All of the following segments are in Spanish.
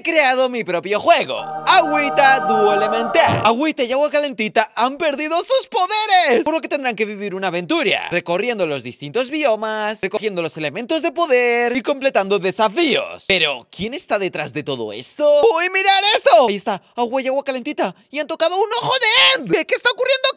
he creado mi propio juego, Agüita Duo Elemental. Agüita y Agua Calentita han perdido sus poderes, por lo que tendrán que vivir una aventura, recorriendo los distintos biomas, recogiendo los elementos de poder y completando desafíos. Pero, ¿quién está detrás de todo esto? ¡Uy, mirar esto! Ahí está, Agua y Agua Calentita, y han tocado un ojo de End. qué está ocurriendo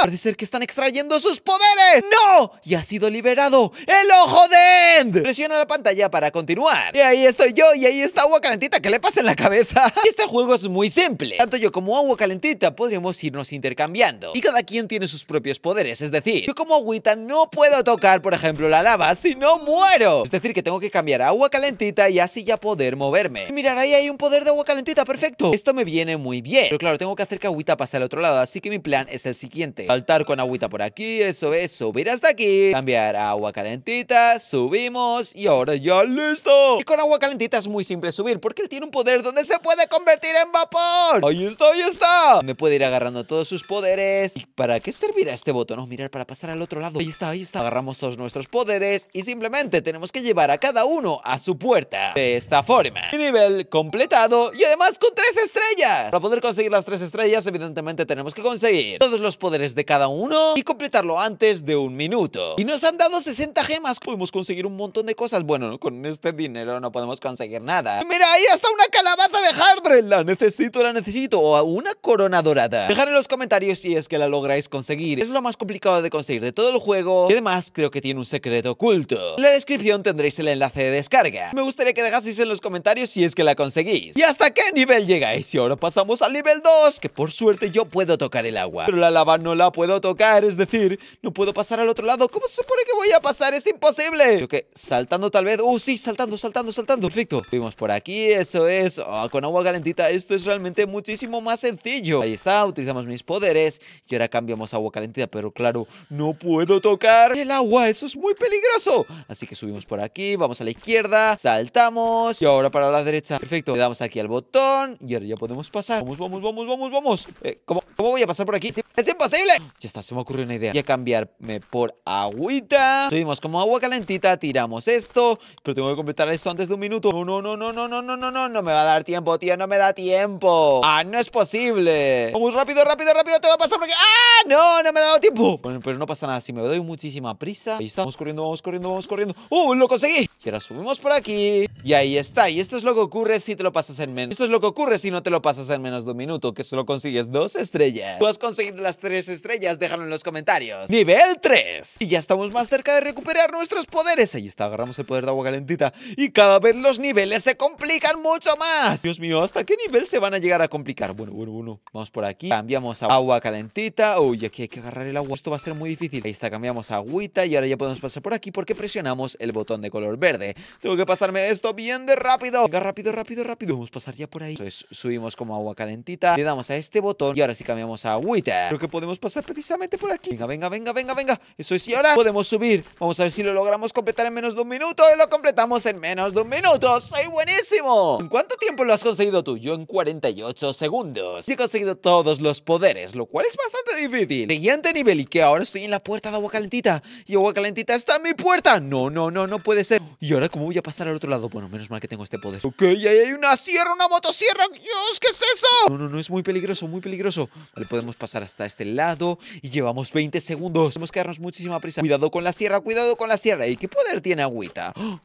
Parece ser que están extrayendo sus poderes. ¡No! Y ha sido liberado el ojo de End. Presiona la pantalla para continuar. Y ahí estoy yo y ahí está agua calentita ¿Qué le pasa en la cabeza. Este juego es muy simple. Tanto yo como agua calentita podríamos irnos intercambiando. Y cada quien tiene sus propios poderes. Es decir, yo como agüita no puedo tocar, por ejemplo, la lava si no muero. Es decir, que tengo que cambiar a agua calentita y así ya poder moverme. Mirad, mirar, ahí hay un poder de agua calentita. Perfecto. Esto me viene muy bien. Pero claro, tengo que hacer que agüita pase al otro lado. Así que mi plan es el siguiente saltar con agüita por aquí, eso es, subir hasta aquí, cambiar a agua calentita, subimos y ahora ya listo. Y con agua calentita es muy simple subir porque él tiene un poder donde se puede convertir en vapor. Ahí está, ahí está. Me puede ir agarrando todos sus poderes. ¿Y para qué servirá este botón? mirar para pasar al otro lado. Ahí está, ahí está. Agarramos todos nuestros poderes y simplemente tenemos que llevar a cada uno a su puerta. De esta forma. Nivel completado y además con tres estrellas. Para poder conseguir las tres estrellas, evidentemente tenemos que conseguir todos los poderes de de cada uno y completarlo antes de un minuto. Y nos han dado 60 gemas, podemos conseguir un montón de cosas. Bueno, con este dinero no podemos conseguir nada. ¡Mira, ahí está una calabaza de hardware La necesito, la necesito. O una corona dorada. Dejad en los comentarios si es que la lográis conseguir. Es lo más complicado de conseguir de todo el juego y además creo que tiene un secreto oculto. En la descripción tendréis el enlace de descarga. Me gustaría que dejaseis en los comentarios si es que la conseguís. ¿Y hasta qué nivel llegáis? Y ahora pasamos al nivel 2, que por suerte yo puedo tocar el agua. Pero la lava no la puedo tocar, es decir, no puedo pasar al otro lado. ¿Cómo se supone que voy a pasar? ¡Es imposible! Creo que saltando tal vez. ¡Uh, sí! Saltando, saltando, saltando. Perfecto. Subimos por aquí, eso es. Oh, con agua calentita esto es realmente muchísimo más sencillo. Ahí está, utilizamos mis poderes y ahora cambiamos agua calentita, pero claro, no puedo tocar el agua, eso es muy peligroso. Así que subimos por aquí, vamos a la izquierda, saltamos y ahora para la derecha. Perfecto, le damos aquí al botón y ahora ya podemos pasar. Vamos, vamos, vamos, vamos, vamos. Eh, ¿Cómo voy a pasar por aquí? ¡Es imposible! Ya está, se me ocurrió una idea. Voy a cambiarme por agüita. Subimos como agua calentita, tiramos esto. Pero tengo que completar esto antes de un minuto. No, no, no, no, no, no, no, no, no. No me va a dar tiempo, tío. No me da tiempo. Ah, no es posible. Vamos rápido, rápido, rápido. Te va a pasar porque... ¡Ah! No, no me ha dado tiempo. Bueno, pero no pasa nada. Si me doy muchísima prisa. Ahí estamos corriendo, vamos corriendo, vamos corriendo. ¡Uh! Lo conseguí. Y ahora subimos por aquí. Y ahí está. Y esto es lo que ocurre si te lo pasas en menos. Esto es lo que ocurre si no te lo pasas en menos de un minuto. Que solo consigues dos estrellas. Tú has conseguido las tres estrellas Bellas, déjalo en los comentarios. Nivel 3. Y ya estamos más cerca de recuperar nuestros poderes. Ahí está, agarramos el poder de agua calentita. Y cada vez los niveles se complican mucho más. Dios mío, ¿hasta qué nivel se van a llegar a complicar? Bueno, bueno, bueno. Vamos por aquí. Cambiamos a agua calentita. Uy, aquí hay que agarrar el agua. Esto va a ser muy difícil. Ahí está, cambiamos a agüita. Y ahora ya podemos pasar por aquí porque presionamos el botón de color verde. Tengo que pasarme esto bien de rápido. Venga, rápido, rápido, rápido. Vamos a pasar ya por ahí. Entonces, subimos como agua calentita. Le damos a este botón. Y ahora sí cambiamos a agüita. Creo que podemos pasar precisamente por aquí. Venga, venga, venga, venga, venga. Eso es y ahora podemos subir. Vamos a ver si lo logramos completar en menos de un minuto. Y lo completamos en menos de un minuto. ¡Soy buenísimo! ¿En cuánto tiempo lo has conseguido tú? Yo en 48 segundos. Y he conseguido todos los poderes, lo cual es bastante difícil. Siguiente nivel y que ahora estoy en la puerta de agua calentita. Y agua calentita está en mi puerta. No, no, no, no puede ser. ¿Y ahora cómo voy a pasar al otro lado? Bueno, menos mal que tengo este poder. Ok, ahí hay una sierra, una motosierra. Dios, ¿qué es eso? No, no, no, es muy peligroso, muy peligroso. Vale, podemos pasar hasta este lado y llevamos 20 segundos. Tenemos que darnos muchísima prisa. Cuidado con la sierra, cuidado con la sierra. ¿Y qué poder tiene Agüita? ¡Oh!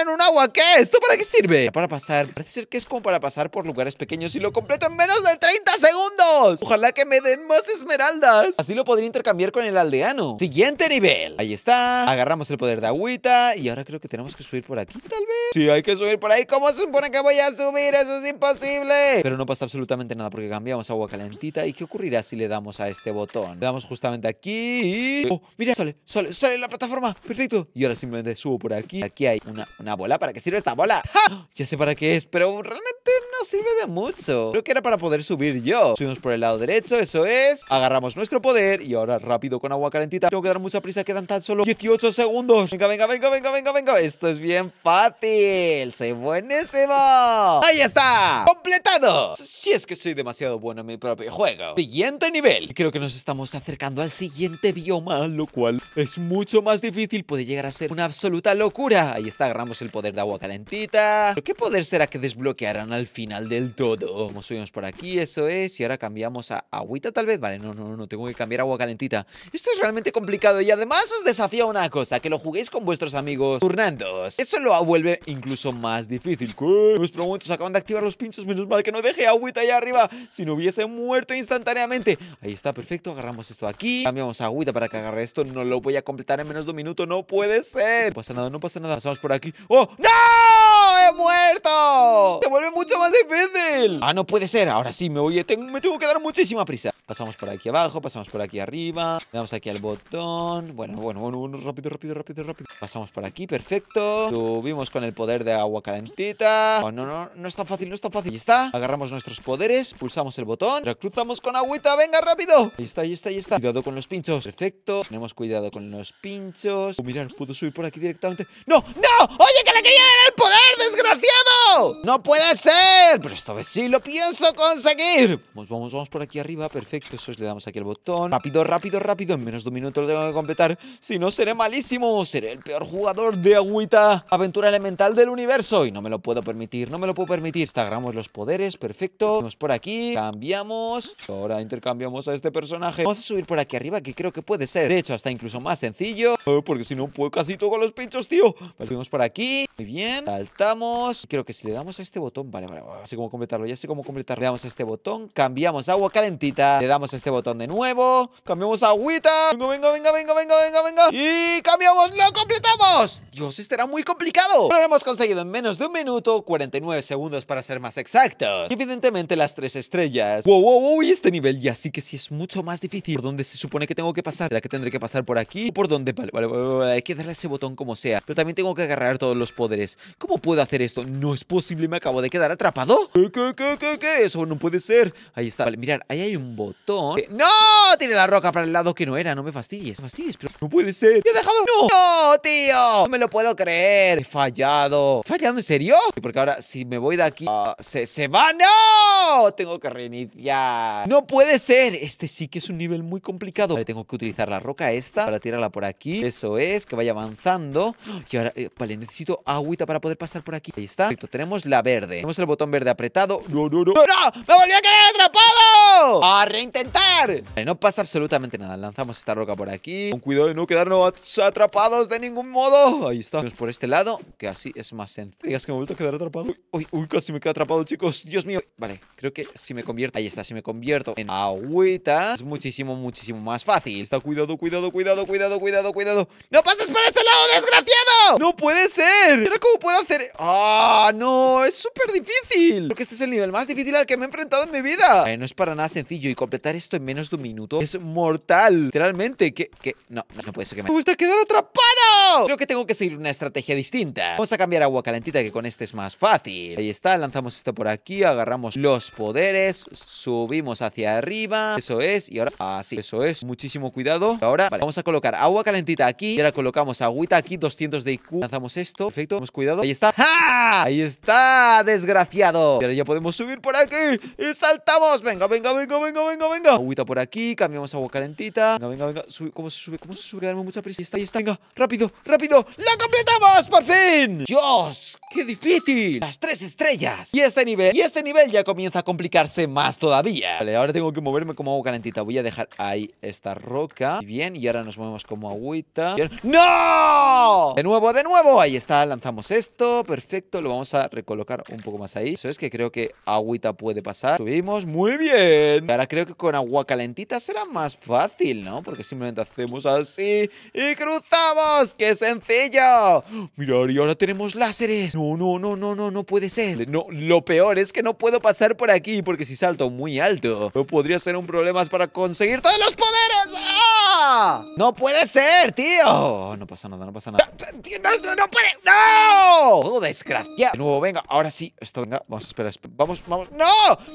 en un agua. ¿Qué? ¿Esto para qué sirve? Para pasar. Parece ser que es como para pasar por lugares pequeños y lo completo en menos de 30 segundos. Ojalá que me den más esmeraldas. Así lo podría intercambiar con el aldeano. Siguiente nivel. Ahí está. Agarramos el poder de agüita. Y ahora creo que tenemos que subir por aquí, tal vez. Sí, hay que subir por ahí. ¿Cómo se supone que voy a subir? Eso es imposible. Pero no pasa absolutamente nada porque cambiamos agua calentita. ¿Y qué ocurrirá si le damos a este botón? Le damos justamente aquí. Y... Oh, mira, sale, sale, sale la plataforma. Perfecto. Y ahora simplemente subo por aquí. Aquí hay una, ¿Una bola? ¿Para qué sirve esta bola? Ya sé para qué es, pero realmente no sirve de mucho. Creo que era para poder subir yo. Subimos por el lado derecho, eso es. Agarramos nuestro poder y ahora rápido con agua calentita. Tengo que dar mucha prisa, quedan tan solo 18 segundos. Venga, venga, venga, venga, venga, venga. Esto es bien fácil. Soy buenísimo. ¡Ahí está! ¡Completado! Si es que soy demasiado bueno en mi propio juego. Siguiente nivel. Creo que nos estamos acercando al siguiente bioma, lo cual es mucho más difícil. Puede llegar a ser una absoluta locura. Ahí está, agarramos el poder de agua calentita. ¿Qué poder será que desbloquearán al final del todo? Vamos, subimos por aquí, eso es. Y ahora cambiamos a agüita, tal vez. Vale, no, no, no, tengo que cambiar agua calentita. Esto es realmente complicado y además os desafío una cosa, que lo juguéis con vuestros amigos turnandos. Eso lo vuelve incluso más difícil. ¿Qué? pregunto, se acaban de activar los pinchos, menos mal que no deje agüita allá arriba. Si no hubiese muerto instantáneamente. Ahí está, perfecto, agarramos esto aquí. Cambiamos a agüita para que agarre esto. No lo voy a completar en menos de un minuto, no puede ser. No pasa nada, no pasa nada. Pasamos por aquí. oh, no! Te ¡Se vuelve mucho más difícil! Ah, no puede ser. Ahora sí, me voy. Tengo, me tengo que dar muchísima prisa. Pasamos por aquí abajo, pasamos por aquí arriba. Le damos aquí al botón. Bueno, bueno, bueno, Rápido, rápido, rápido, rápido. Pasamos por aquí, perfecto. Subimos con el poder de agua calentita. Oh, no, no, no es tan fácil, no es tan fácil. Ahí está. Agarramos nuestros poderes, pulsamos el botón. Recruzamos con agüita. ¡Venga, rápido! Ahí está, ahí está, ahí está. Cuidado con los pinchos. Perfecto. Tenemos cuidado con los pinchos. Oh, mirar, puedo subir por aquí directamente. ¡No! ¡No! ¡Oye, que le quería dar el poder, desgraciado! ¡No! puede ser! Pero esta vez sí lo pienso conseguir. Vamos, vamos, vamos por aquí arriba. Perfecto. Eso es, le damos aquí el botón. Rápido, rápido, rápido. En menos de un minuto lo tengo que completar. Si no, seré malísimo. Seré el peor jugador de agüita. Aventura elemental del universo. Y no me lo puedo permitir. No me lo puedo permitir. Instagramos los poderes. Perfecto. Vamos por aquí. Cambiamos. Ahora intercambiamos a este personaje. Vamos a subir por aquí arriba, que creo que puede ser. De hecho, hasta incluso más sencillo. Porque si no, puedo casi todo con los pinchos, tío. Vale, por aquí. Muy bien. Saltamos creo que si le damos a este botón, vale, vale, vale, sé cómo completarlo, ya sé cómo completarlo. Le damos a este botón, cambiamos agua calentita, le damos a este botón de nuevo, cambiamos agüita. Venga, venga, venga, venga, venga, venga, venga. Y cambiamos, lo completamos. Dios, este era muy complicado. Pero lo hemos conseguido en menos de un minuto, 49 segundos para ser más exactos. Y evidentemente las tres estrellas. Wow, wow, wow, y este nivel ya sí que sí es mucho más difícil. ¿Por dónde se supone que tengo que pasar? ¿Será que tendré que pasar por aquí? ¿Por dónde? Vale, vale, vale, vale, hay que darle a ese botón como sea. Pero también tengo que agarrar todos los poderes. ¿Cómo puedo hacer esto? No no es posible, me acabo de quedar atrapado. ¿Qué, qué, qué, qué, Eso no puede ser. Ahí está, vale, mirar, ahí hay un botón. Eh, ¡No! Tiene la roca para el lado que no era, no me fastidies. fastidies, pero no puede ser. ¡Ya he dejado! ¡No! tío! No me lo puedo creer. He fallado. Fallando, fallado en serio? Porque ahora, si me voy de aquí, ah, se, se va. ¡No! Tengo que reiniciar. ¡No puede ser! Este sí que es un nivel muy complicado. Vale, tengo que utilizar la roca esta para tirarla por aquí. Eso es, que vaya avanzando. Y ahora, eh, vale, necesito agüita para poder pasar por aquí. Ahí está tenemos la verde. Tenemos el botón verde apretado. ¡No, no, no! ¡No! ¡Me volví a quedar atrapado! ¡A reintentar! Vale, no pasa absolutamente nada. Lanzamos esta roca por aquí. Con cuidado de no quedarnos atrapados de ningún modo. Ahí está. Vamos por este lado, que así es más sencillo. Digas que me he vuelto a quedar atrapado. Uy, uy, casi me quedo atrapado, chicos. Dios mío. Vale, creo que si me convierto... Ahí está, si me convierto en agüita, es muchísimo, muchísimo más fácil. Está cuidado, cuidado, cuidado, cuidado, cuidado, cuidado. ¡No pases por ese lado, desgraciado! ¡No puede ser! ¿Pero cómo puedo hacer...? ¡Ah! no! ¡Es súper difícil! Creo que este es el nivel más difícil al que me he enfrentado en mi vida. Eh, no es para nada sencillo y completar esto en menos de un minuto es mortal. Literalmente, que... que no, no puede ser que me... ¡Me gusta quedar atrapada! Creo que tengo que seguir una estrategia distinta. Vamos a cambiar agua calentita que con este es más fácil. Ahí está, lanzamos esto por aquí, agarramos los poderes, subimos hacia arriba. Eso es, y ahora así. Eso es, muchísimo cuidado. Ahora, vamos a colocar agua calentita aquí. Y ahora colocamos agüita aquí, 200 de IQ. Lanzamos esto, perfecto, hemos cuidado. Ahí está. ¡Ja! Ahí está, desgraciado. Y ahora ya podemos subir por aquí y saltamos. Venga, venga, venga, venga, venga, venga. Agüita por aquí, cambiamos agua calentita. Venga, venga, venga. ¿Cómo se sube? ¿Cómo se sube? Darme mucha prisa. Ahí está, ahí está. Venga, rápido, rápido. ¡La completamos, por fin! ¡Dios! ¡Qué difícil! Las tres estrellas. Y este nivel, y este nivel ya comienza a complicarse más todavía. Vale, ahora tengo que moverme como agua calentita. Voy a dejar ahí esta roca. Bien, y ahora nos movemos como agüita. ¡No! De nuevo, de nuevo. Ahí está, lanzamos esto. Perfecto, lo vamos a recolocar un poco más ahí. Eso es que creo que agüita puede pasar. Subimos, muy bien. Ahora creo que con agua calentita será más fácil, ¿no? Porque simplemente hacemos así y cruzamos, ¡Qué sencilla. sencillo. Mirad, y ahora tenemos láseres. No, no, no, no, no, no puede ser. No, lo peor es que no puedo pasar por aquí porque si salto muy alto, podría ser un problema para conseguir todos los poderes. ¡No puede ser, tío! Oh, no pasa nada, no pasa nada. ¡No, no, puede! ¡No! ¡Oh, desgraciado! De nuevo, venga, ahora sí. Esto, venga, vamos, espera, Vamos, vamos. ¡No!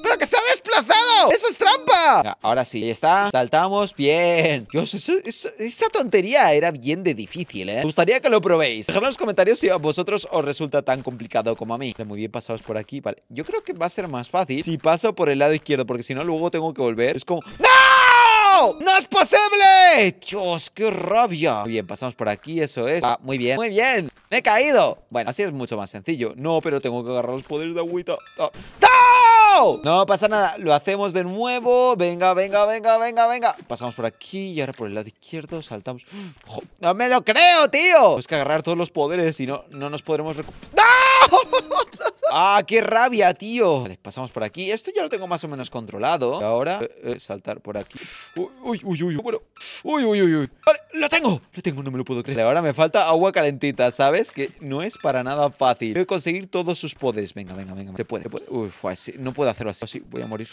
¡Pero que se ha desplazado! ¡Eso es trampa! ahora sí, ahí está. Saltamos, bien. Dios, esa tontería era bien de difícil, ¿eh? Me gustaría que lo probéis. Dejadme en los comentarios si a vosotros os resulta tan complicado como a mí. muy bien, pasados por aquí. Vale, yo creo que va a ser más fácil si paso por el lado izquierdo, porque si no, luego tengo que volver. Es como... ¡No! ¡No! es posible! ¡Dios, qué rabia! Muy bien, pasamos por aquí, eso es. Ah, muy bien, muy bien. ¡Me he caído! Bueno, así es mucho más sencillo. No, pero tengo que agarrar los poderes de agüita. Ah. ¡No! ¡No! pasa nada, lo hacemos de nuevo Venga, venga, venga, venga, venga Pasamos por aquí y ahora por el lado izquierdo Saltamos ¡No me lo creo, tío! Tenemos que agarrar todos los poderes Y no, no nos podremos recuperar ¡No! ¡Ah, qué rabia, tío! Vale, pasamos por aquí. Esto ya lo tengo más o menos controlado. Ahora, eh, eh, saltar por aquí. Uy, uy, uy, uy. Bueno, uy, uy, uy, uy. Vale, lo tengo. Lo tengo, no me lo puedo creer. ahora me falta agua calentita, ¿sabes? Que no es para nada fácil. que conseguir todos sus poderes. Venga, venga, venga. Se puede. Uy, puede. no puedo hacerlo así. Voy a morir.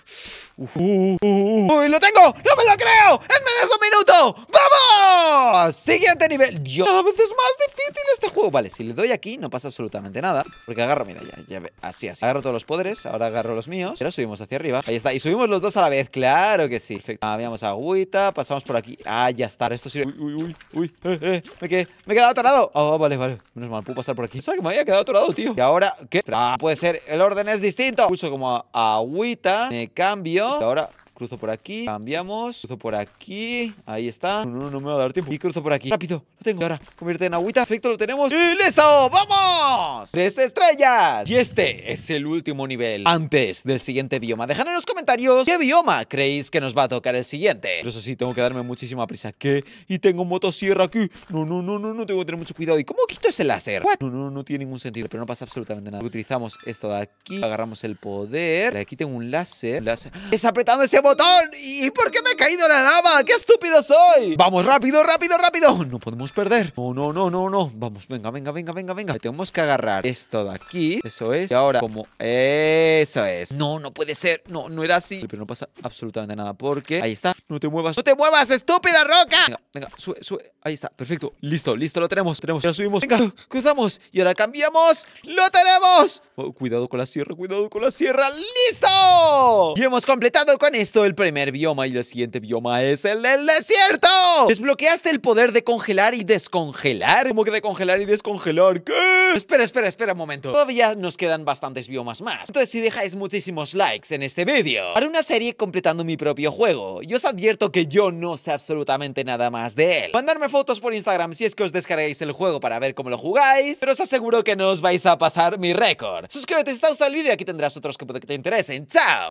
Uh, uh, uh, uy, lo tengo! ¡No me lo creo! ¡En menos de un minuto! ¡Vamos! Siguiente nivel. Dios, cada vez es más difícil este juego. Vale, si le doy aquí no pasa absolutamente nada. Porque agarro, mira, ya, ya así, así. Agarro todos los poderes, ahora agarro los míos. Ahora subimos hacia arriba. Ahí está. Y subimos los dos a la vez, claro que sí. Perfecto. Habíamos ah, agüita, pasamos por aquí. Ah, ya está. Esto sirve. Uy, uy, uy, uy. Eh, eh, eh, me, he quedado atorado. Oh, vale, vale. Menos mal, puedo pasar por aquí. ¿Sabes que me había quedado atorado, tío? Y ahora, ¿qué? Ah, puede ser. El orden es distinto. Puso como agüita. Me cambio. Y ahora Cruzo por aquí. Cambiamos. Cruzo por aquí. Ahí está. No, no, no me va a dar tiempo. Y cruzo por aquí. Rápido. Lo tengo. Ahora, convierte en agüita. Perfecto, lo tenemos. ¡Y listo! ¡Vamos! ¡Tres estrellas! Y este es el último nivel. Antes del siguiente bioma. Dejad en los comentarios qué bioma creéis que nos va a tocar el siguiente. Pero eso sí, tengo que darme muchísima prisa. ¿Qué? Y tengo motosierra aquí. No, no, no, no, no. Tengo que tener mucho cuidado. ¿Y cómo quito ese láser? No, no, no tiene ningún sentido. Pero no pasa absolutamente nada. Utilizamos esto de aquí. Agarramos el poder. Aquí tengo un láser. Un láser. ¡Ah! ¡Es apretando ese botón. ¿Y por qué me ha caído la lava? ¡Qué estúpido soy! ¡Vamos, rápido, rápido, rápido! No podemos perder. No, no, no, no, no. Vamos, venga, venga, venga, venga, venga. Tenemos que agarrar esto de aquí. Eso es. Y ahora, como... Eso es. No, no puede ser. No, no era así. Pero no pasa absolutamente nada porque... Ahí está. No te muevas. ¡No te muevas, estúpida roca! Venga, venga, sube, sube. Ahí está. Perfecto. Listo, listo. Lo tenemos. Tenemos. Ya subimos. Venga, cruzamos. Y ahora cambiamos. ¡Lo tenemos! Oh, cuidado con la sierra, cuidado con la sierra. ¡Listo! Y hemos completado con esto el primer bioma y el siguiente bioma es el del desierto. Desbloqueaste el poder de congelar y descongelar. ¿Cómo que de congelar y descongelar? ¿Qué? Espera, espera, espera un momento. Todavía nos quedan bastantes biomas más. Entonces, si dejáis muchísimos likes en este vídeo, haré una serie completando mi propio juego. Y os advierto que yo no sé absolutamente nada más de él. Mandarme fotos por Instagram si es que os descarguéis el juego para ver cómo lo jugáis. Pero os aseguro que no os vais a pasar mi récord. Suscríbete si te ha gustado el vídeo. Aquí tendrás otros que puede que te interesen. ¡Chao!